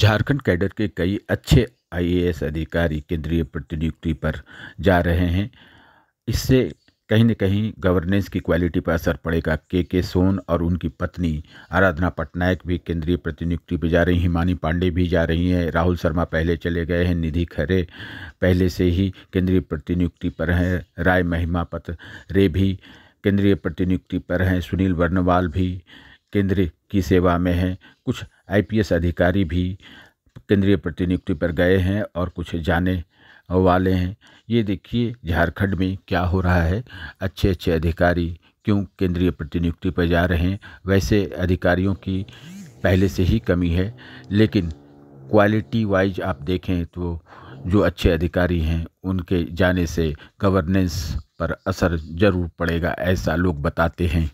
Jharkhand cadre के कई अच्छे आईएएस अधिकारी केंद्रीय प्रतिनियुक्ति पर जा रहे हैं इससे कहीं न कहीं गवर्नेंस की क्वालिटी पर असर पड़ेगा के के सोन और उनकी पत्नी आराधना पटनायक भी केंद्रीय प्रतिनियुक्ति पर जा रही हैं हिमानी पांडे भी जा रही हैं राहुल शर्मा पहले चले गए हैं निधि खरे पहले से ही केंद्रीय प्रतिनियुक्ति पर हैं राय महिमापत रे भी केंद्रीय प्रतिनियुक्ति पर हैं सुनील वर्णवाल भी केंद्रीय की सेवा में हैं कुछ आईपीएस अधिकारी भी केंद्रीय प्रतिनियुक्ति पर गए हैं और कुछ जाने वाले हैं ये देखिए झारखंड में क्या हो रहा है अच्छे अच्छे अधिकारी क्यों केंद्रीय प्रतिनियुक्ति पर जा रहे हैं वैसे अधिकारियों की पहले से ही कमी है लेकिन क्वालिटी वाइज आप देखें तो जो अच्छे अधिकारी हैं उनके जाने से गवर्नेंस पर असर ज़रूर पड़ेगा ऐसा लोग बताते हैं